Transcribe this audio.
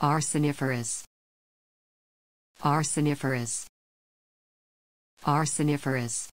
Arseniferous. Arseniferous. Arseniferous.